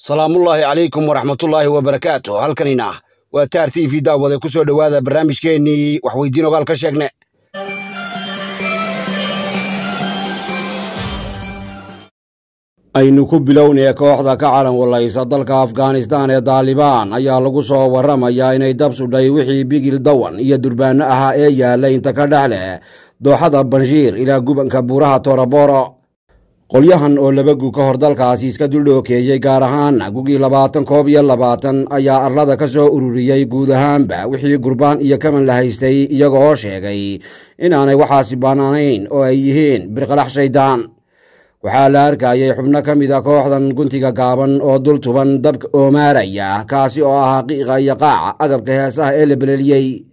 salaamullaahi calaykum waraxmatullaahi wabarakaatu halkanina waa taar t v daawade ku soo dhowaada barnaamijkeennii waxweydiin ogaal ka sheegne aynu ku bilownaya kooxda ka calanwalaysa dalka afghanistan ee daalibaan ayaa lagu soo warramayaa inay dab sudhay wixii bigil dawan iyo durbaano ahaa ee yaalla inta ka dhex leh dooxada banshiir ilaa gubanka buuraha tooraboro qolyahan oo laba gug ka hor dalkaasi iska duldhookeeyey gaar ahaan gugii labaatan koob iyo labaatan ayaa arlada ka soo ururiyey guud ahaanba wixii gurbaan iyo kaman la haystay iyaga oo sheegay inaanay waxaasi bannaanayn oo ay yihiin birqalax shayddaan waxaa la arkayay xubno ka mid a kooxdan guntiga gaaban oo dul tuban dabka maaraya kaasi oo ahaa qiiqa iyo qaaca agabka heesaha ee la beleliyey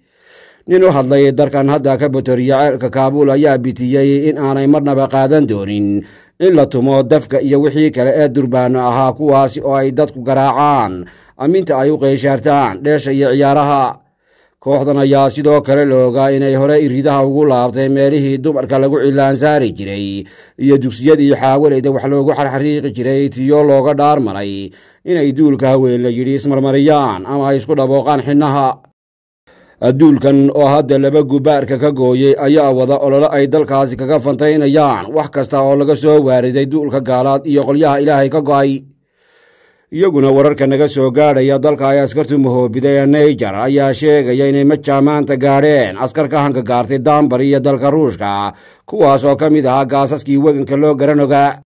nin u hadlay darkan hadda ka batoriya ceelka kaabuul ayaa bitiyey in aanay marnaba qaadan doonin in la tumo dafka iyo wixii kale ee durbaano ahaa kuwaasi oo ay dadku garaacaan aminta ay u qeyshaartaan dheesha iyo ciyaaraha kooxdan ayaa sidoo kale loogaa inay hore iridaha ugu laabtay meelihii dumarka lagu cilaansaari jiray iyo dugsiyadii xaawalayda wax loogu xarxariiqi jiray tiyo looga dhaarmaray inay duulka haween la yidhi ismarmariyaan ama ay isku dhabooqaan xinnaha adduunkan oo hadda laba gubaarka ka gooyey ayaa wada ololo ay dalkaasi kaga fantaynayaan wax kasta oo laga soo waariday duulka gaalaad iyo qolyaha ilaahay ka go'ay iyaguna wararka naga soo gaadhaya dalka ay askartu mahoobiday ee naijar ayaa sheegaya inay maja maanta gaadheen askarka hanka gaartay daanbar iyo dalka ruushka kuwaas oo ka mid ahaa gaasaskii weganka loo garanoga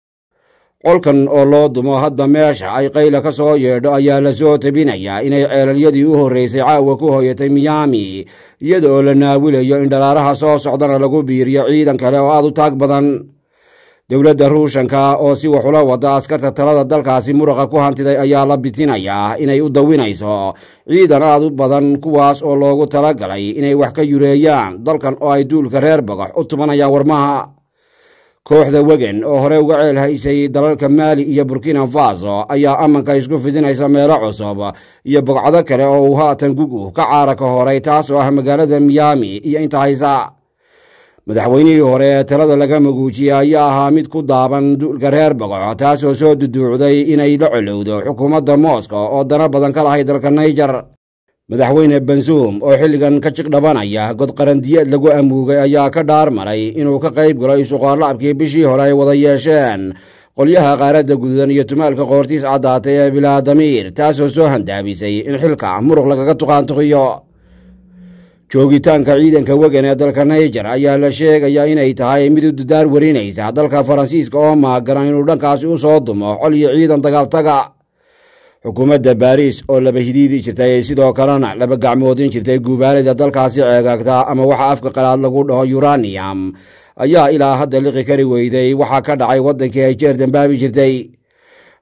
qolkan oo loo dumo hadba meesha ay qayla ka soo yeedho ayaa lasoo soo tabinayaa inay ceelalyadii u horreysay caawa ku hoyatay miyaami iyadaoo la naawilayo in dhalaaraha soo socdana lagu biiriyo ciidan kale oo aad u taag badan dowladda ruushanka oo si waxula wada askarta talada dalkaasi muraqa ku hantiday ayaa la bitinayaa inay u dawinayso ciidan aad u badan kuwaas oo loogu talagalay inay wax ka yureeyaan dalkan oo ay duulka reer bagax u tumanayaan warmaha kooxda wegan oo hore uga ceel haysay dalalka maali iyo burkina faso ayaa amanka isku fidinaysa meelo cusub iyo bogcado kale oo uu haatan gugu ka caara ka horay taas oo ah magaalada miyaami iyo inta haysa madaxweynihii hore ee talada laga maguujiyey ayaa ahaa mid ku daaban duulka reer bogoco taasoo soo duduucday inay la colowdo xukuumadda mooskow oo dana badan ka lahay dalka naijer madaxweyne benzuum oo xilligan ka jiqdhabanaya god qarandiyeed lagu amuugay ayaa ka dhaar maray inuu ka qayb galo isuqaarlacabkii bishii hore ay wada yeesheen qolyaha qaaradda guduudan iyo tumaalka qoortiis caddaatay ee bilaadamiir taasoo soo handaabisay in xilka muruq lagaga tuqaantuqiyo joogitaanka ciidanka wegan ee dalka naijer ayaa la sheegayaa inay tahay mid udadaar warinaysa dalka faransiiska oo maagana inuu dhankaasi u soo dumo col iyo ciidan dagaaltaga xukuumadda baariis oo laba hidiidi jirtay sidoo kalena laba gacmood jirtay guubaanida dalkaasi ceegaagtaa ama waxa afka qalaad lagu dhaho yuranium ayaa ilaa hadda liqi kari weyday waxaa ka dhacay waddankii ay jeer dambaabi jirtay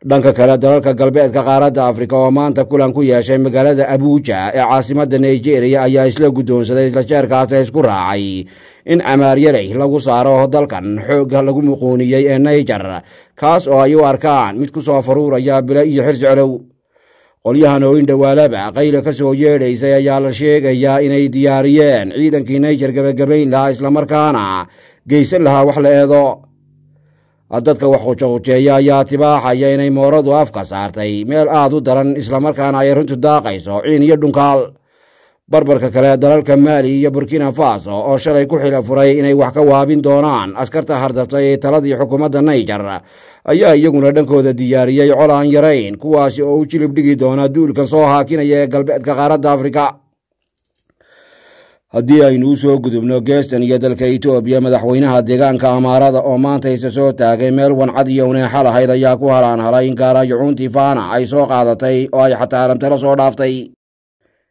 dhanka kale dalalka galbeedka qaaradda afrika oo maanta kulan ku yeeshay magaalada abuuja ee caasimadda nigeriya ayaa isla guddoonsaday isla jeerkaasi isku raacay in camaar camaaryaray lagu saaro dalkan xoogga lagu muquuniyey ee naijar kaas oo ay u arkaan mid ku soo faruuraya bilo iyo xirsi colow qolyahan oo indhowaalaba qayla ka soo yeedhaysay ayaa la sheegayaa inay diyaariyeen ciidankii naijar gebagabayn lahaa islamarkaana geysan lahaa wax la eedo dadka wax hujehujeeya ayaa tibaaxaya inay mooradu afka saartay meel aad u daran islamarkaana ay arrintu daaqayso ciin iyo dhunkaal barbarka kale dalalka maali iyo burkina faso oo shalay ku xila furay inay wax ka waabin doonaan askarta hardabtay ee taladii xukuumadda naijar ayaa iyaguna dhankooda diyaariyey col aan yarayn kuwaasi oo u jilib dhigi doona duulkan soo haakinaya ee galbeedka qaaradda afrika haddii aynu u soo gudubno geestan iyo dalka etoobiya madaxweynaha deegaanka amaarada oo maanta isa soo taagay meel wancad iyo uneexa lahayd ayaa ku halaan halay in gaaraayucuuntii faana ay soo qaadatay oo ay xataaramtalo soo dhaaftay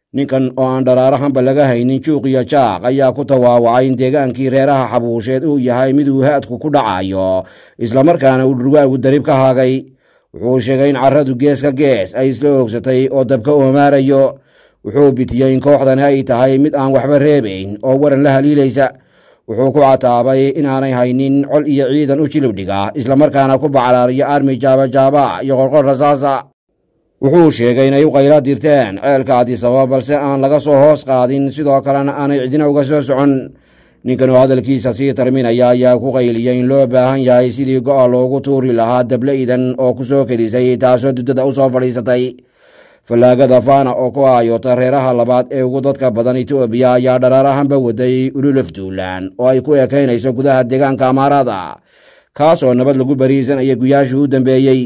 ninkan oo aan dharaarahanba laga haynin juuq iyo jaaq ayaa ku tawaawacay in deegaankii reeraha xabuusheed uu yahay mid uu haadku ku dhacayo islamarkaana uu dhurwaagu darib ka hagay wuxuu sheegay in carradu geeska gees ay isla oogsatay oo dabka oomaarayo wuxuu bitiyey in kooxdani ay tahay mid aan waxba reebayn oo waran la haliilaysa wuxuu ku cataabay inaanay haynin col iyo ciidan u jilib dhiga islamarkaana ku bacaraariya armi jaabajaaba iyo qorqor rasaasa wuxuu sheegay inay u qayla dirteen ceelka adisababa balse aan laga soo hoos qaadin sidoo kalena aanay cidina uga soo socon ninkan oo hadalkiisa sii tarminaya ayaa ku qayliya in loo baahan yahay sidii go-a loogu tuuri lahaa dable idan oo ku soo kedisay taasoo dudada u soo fadhiisatay fallaagada faana oo ku aayota reeraha labaad ee ugu dadka badan etoobiya ayaa dharaar ahaanba waday ululaf duulaan oo ay ku ekaynayso gudaha deegaanka amaarada kaasoo nabad lagu bariisanaya guyaashii u dambeeyey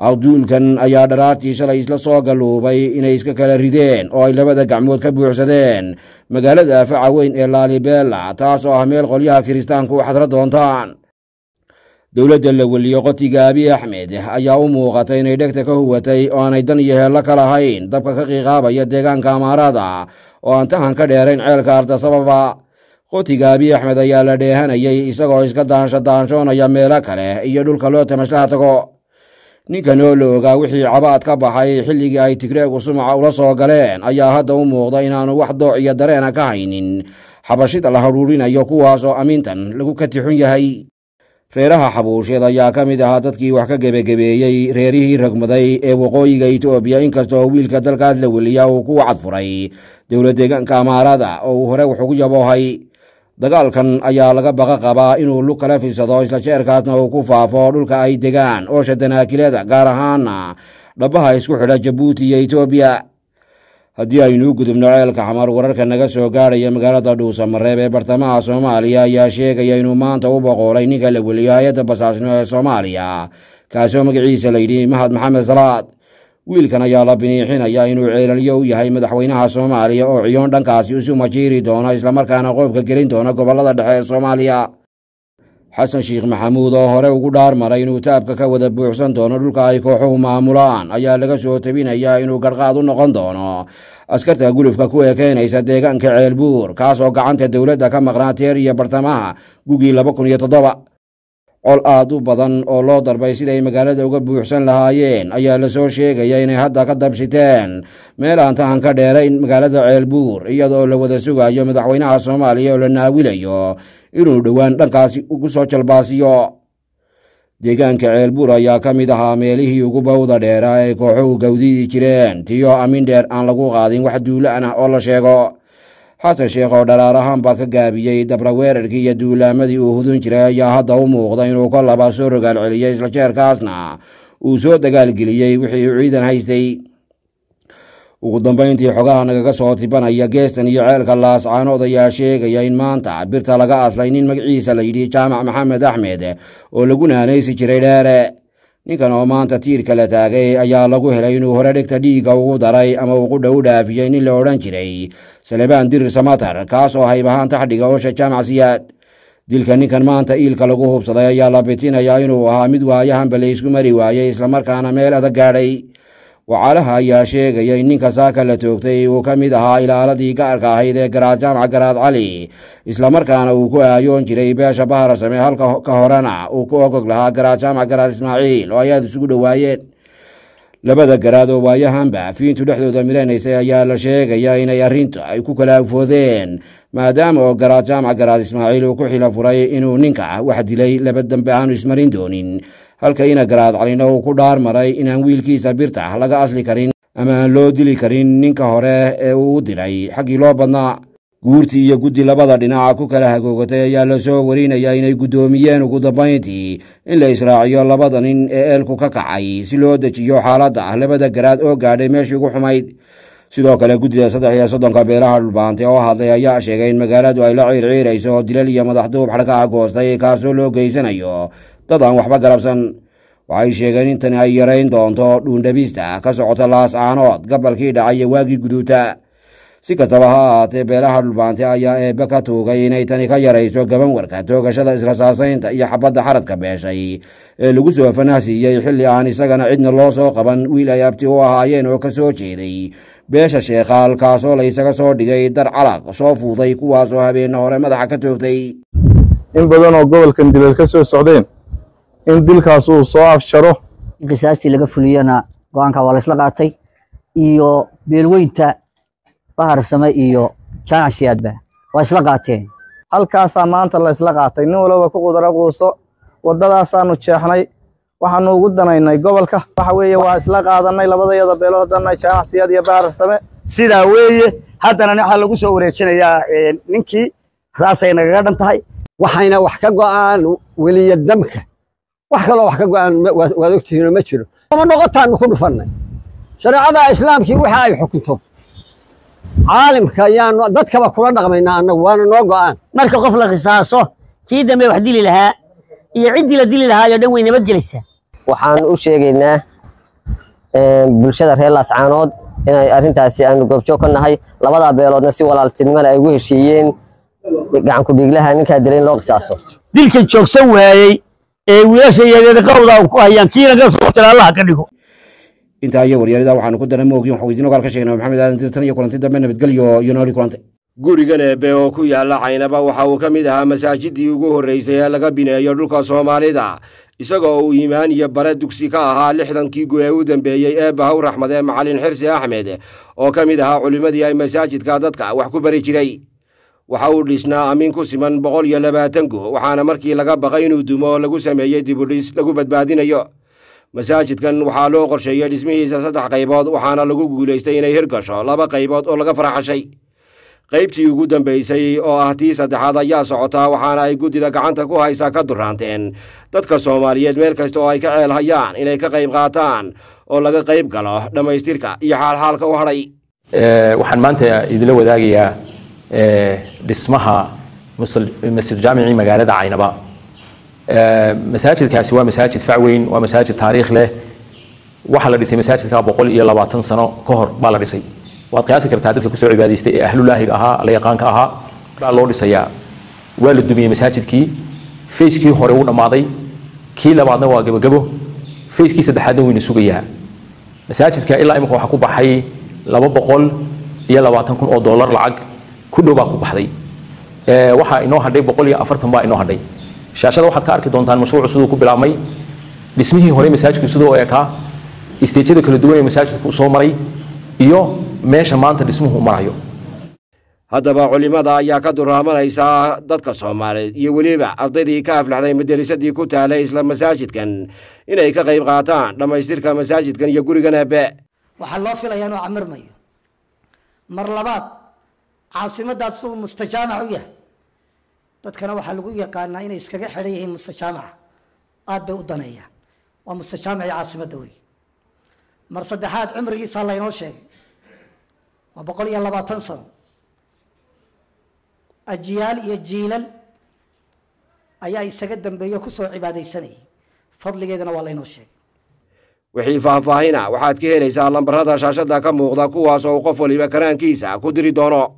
awduulkan ayaa dharaartii shalay isla soo galuubay inay iska kala rideen oo ay labada gacmood ka buuxsadeen magaalada afaca weyn ee laalibeela taas oo ah meel qolyaha kiristaanku u xadra doontaan dowladda la weliyo qotiga abi axmed ayaa u muuqata inay dhegta ka huwatay oo aanay dan iyo heello ka lahayn dabka ka qiiqaabaya deegaanka amaarada oo aan tahan ka dheerayn ceelka arda sababa qotiga abi axmed ayaa la dheehanayay isagoo iska daansho daanshoonaya meelo kale iyo dhulka loo tamashlaha tago ninkanoo la ogaa wixii cabaad ka baxay xilligii ay tigreegu sumaca ula soo galeen ayaa hadda u muuqda inaanu wax dooc iyo dareena ah ka haynin xabashida la haruurinayo kuwaasoo amiintan lagu katixun yahay reeraha xabuusheed ayaa ka mid ahaa dadkii wax ka gebagebeeyey reerihii ragmaday ee waqooyiga etoobiya inkastoo wiilka dalkaas la weliya uu ku wacadfuray dowla deegaanka amaarada oo uu hore wax ugu yaboohay dagaalkan ayaa laga baqa qabaa inuu lug kala fiirsado isla jeerkaasna uu ku faafo dhulka ay degaan oosha danaakilada gaar ahaana ah, dhabbaha isku xidha jabuuti iyo etoobiya haddii aynu u gudubno ceelka xamar wararka naga soo gaadhaya magaalada dhuusamareeb ee bartamaha soomaaliya ayaa sheegaya inuu maanta u boqoolay ninka la weliyo hay-adda basaasnimo ee soomaaliya kaasoo magaciisa layidhi mahad maxamed salaad wiilkan ayaa la biniixinayaa inuu ceelaliyo u yahay madaxweynaha soomaaliya oo ciyoon dhankaasi isu majiiri doona islamarkaana qoobka gelin doona gobollada dhexe ee soomaaliya xasan sheikh maxamuud oo hore ugu dhaarmaray inuu taabka ka wada buuxsan doono dhulka ay kooxuhu maamulaan ayaa laga soo tebinayaa inuu garqaad u noqon doono askarta gulufka ku eekaynaysa deegaanka ceelbuur kaasoo gacanta dowladda ka maqnaa teer iyo bartamaha gugii laba kun iyo toddoba col aad u badan oo loo darbay siday magaalada uga buuxsan lahaayeen ayaa lasoo sheegaya inay hadda ka dabshiteen meel aan tahan ka dheerayn magaalada ceelbuur iyadoo la wada sugayo madaxweynaha soomaaliya oo la naawilayo inuu dhowaan dhankaasi ugu soo jalbaasiyo deegaanka ceelbuur ayaa ka mid ahaa meelihii ugu bawda dheeraa ay kooxuhu gawdidi jireen tiyo amin dheer aan lagu qaadin wax duulaan ah oo la sheego xasan sheekh oo dharaar ahaan baa ka gaabiyey dabra weerarkii iyo duulaamadii uu hudun jiray ayaa hadda u muuqda inuu ka laba soo rogaal celiyey isla jeerkaasna uu soo dagaalgeliyey wixii uu ciidan haystay ugu dambayntii xogaha nagaga soo tibanaya geestan iyo ceelka laascaanood ayaa sheegaya in maanta birta laga aslay nin magaciisa la yidhi jaamac maxamed axmed oo lagu naanaysi jiray dheere ninkan oo maanta tiirka la taagay ayaa lagu helay inuu hore dhigta dhiigga ugu daray ama ugu dhow dhaafiyey nin la odhan jiray salebaan dir samatar kaas oo haybahaan taxdhiga oosha jaamac siyaad dilka ninkan maanta iilka lagu hubsaday ayaa la bitinayaa inuu ahaa mid waayahanba la isku mari waayay islamarkaana meel adag gaadhay wacaalaha ayaa sheegayay ninka saaka la toogtay uu ka mid ahaa ilaaladii gaarka ahayd ee garaad jaamac garaad cali islamarkaana uu ku aayoon jiray beesha bahar same halka ka horena uu ku ogog lahaa garaad jaamac garaad ismaaciil oo ayaad isugu dhowaayeen labada garaad oo waayahanba fiintu dhexdooda milaynaysa ayaa la sheegaya inay arrintu ay ku kala maadaama oo garaad jaamac garaad ismaaciil uu ku xila furay inuu ninka wax dilay laba dambe aanu ismarin doonin halka ina garaad calina uu ku dhaar maray inaan wiilkiisa birta ah laga asli karin ama aan loo dili karin ninka hore ee uu u diray xaggii loo badnaa guurtii iyo guddi labada dhinaca ku kala hagoogatay ayaa lasoo warinayaa inay guddoomiyeen ugu dambayntii in la israaciyo labada nin ee eelku ka kacay si loo dejiyo xaaladda ah labada garaad oo gaadhay meeshii ugu xumayd sidoo kale guddida saddex iyo soddonka beelaha dhulbaantay oo hadlay ayaa sheegay in magaaladu ay la ciirciirayso dilal iyo madaxduub xadhkaha goostay kaasoo loo geysanayo dad aan waxba garabsan waxay sheegeen in tani ay yarayn doonto dhuundhabiista ka socota laascaanood gabalkii dhacay waagii guduuta si kastaba ha ahaatee beelaha dhulbaante ayaa eebbe ka tuugay inay tani ka yarayso gabanwarka toogashada israsaasaynta iyo xabadda xaradka beeshay ee lagu soo fanaasiiyey xilli aan isagana cidna loo soo qaban wiil ay abti u ahaayeen oo ka soo jeeday beesha sheekaalkaasoo laysaga soo dhigay dar calaq soo fuuday kuwaasoo habeenna hore madaxa ka toogtay in badan oo gobolkan dilal ka soo socdeen in dilkaas uu soo afjaro qisaastii laga fuliyana go-aanka waa laysla qaatay iyo beelweynta bahar same iyo jaamac waa isla qaateen halkaasaa maanta laysla qaatay nin walaba ku qudaro quuso waddadaasaanu jeexnay waxaanu ugu danaynay gobolka waxa weeye waa isla qaadanay labadayada beelood haddana jaamac siyaad iyo same sidaa weeye haddana waxaa lagu soo wareejinayaa eh, ninkii saasay nagaga dhan tahay waxayna wax ka go'aan weliya damka wax kaloo wax ka go'an waad ogtihiinoo ma jiro ama noqotaannu ku dhufannay shareecada islaamkii waxa ay xukunto caalimka ayaanu dadkaba kula dhaqmaynaa annagu waana noo go'aan marka qof la qisaaso kii dambe wax dili lahaa iyo ciddii la dili lahaayoo dhan way nabadgelaysaa waxaan u sheegaynaa bulshada reer laascaanood inay arrintaasi aanu goobjoog ka nahay labadaa beeloodna si walaaltinimale ay ugu heshiiyeen gacanku dhiiglaha ninkaa dilay in loo qisaaso dilka joogsan waayey ee wiilasha yaryar qawda ku hayaan kiina ka soo jira ka dhigo inta ay waryaarida waxaanu ku dareemay ogyo waxa weydiin ogaal ka sheegnaa maxamed aadan dir iyo kulanti dambe nabadgelyo iyo nooli kulantay guriga neebe oo ku yaalla caynaba waxa uu ka mid ahaa masaajidii ugu horreysay ee laga bineeyo dhulka soomaalida isagoo uu iimaan iyo bare dugsi ka ahaa lixdankii guee u dambeeyey ee bahow raxmad ee macallin xirsi axmed oo ka mid ahaa culimmadii ay masaajidka dadka wax ku bari jiray waxa uu dhisnaa amiin ku siman boqol iyo labaatan go waxaana markii laga baqay inuu dumo lagu sameeyey dibudhis lagu badbaadinayo masaajidkan waxaa loo qorsheeyey dhismihiisa saddex qaybood waxaana lagu guulaystay inay hirgasho laba qaybood oo laga faraxashay qaybtii ugu dambaysay oo ah tii saddexaad ayaa socotaa waxaana ay guddida gacanta ku haysaa ka duraanteen dadka soomaaliyeed meel kasta oo ay ka ceelhayaan inay ka qayb qaataan oo laga qayb galo dhammaystirka iyo xaalxaalka u hadhay eh, waxaan maanta idinla wadaagayaa dhismaha masjid jaamici magaalada caynaba masaajidkaasi waa masaajid facweyn waa masaajid taariikh leh waxaa la dhisay masaajidka boqol iyo labaatan sano ka hor baa la dhisay waad qiyaasi kartaa dadka kusoo cibaadaystay ee ahlulaahiga ahaa la ahaa baa loo dhisayaa waa la dumiyey masaajidkii fayskii hore uu dhammaaday kii labaadna waa gebagebo fayskii saddexaadna wayna sugayaa masaajidka ilaa imika waxaa ku baxay laba boqol iyo labaatan kun oo dollar lacag ku baa ku baxday waxaa inoo hadhay boqol iyo afartan baa inoo hadhay shaashada waxaad ka arki doontaan mashruucu siduu ku bilaabmay dhismihii hore masaajidku siduu eekaa isteejyada kala duwan ee masaajidku soo maray iyo meesha maanta dhismuhu u marayo haddaba culimada ayaa ka duraamanaysaa dadka soomaaliyeed iyo weliba ardaydii ka aflaxday madarisadii ku taalay isla masaajidkan inay ka qayb qaataan dhammaystirka masaajidkan iyo gurigan ebe waxaa loo filayaa inuu camirmayo mar labaad caasimadaasuu mustajaamac u yahay dadkana waxaa lagu yaqaanaa inay iskaga xidhan yihiin mustajaamaca aada bay u daneeyaan waa mustajaamacii caasimadda wey mar saddexaad cumrigiisaa laynoo sheegay waa boqol iyo labaatan sano ajyaal iyo jiilal ayaa isaga dambeeyo kusoo cibaadaysanayay fadligeedana waa laynoo sheegay wixii faahfaahina waxaad ka helaysaa lambarada shaashadda ka muuqda kuwaas oo qof waliba karaankiisa ku diri doono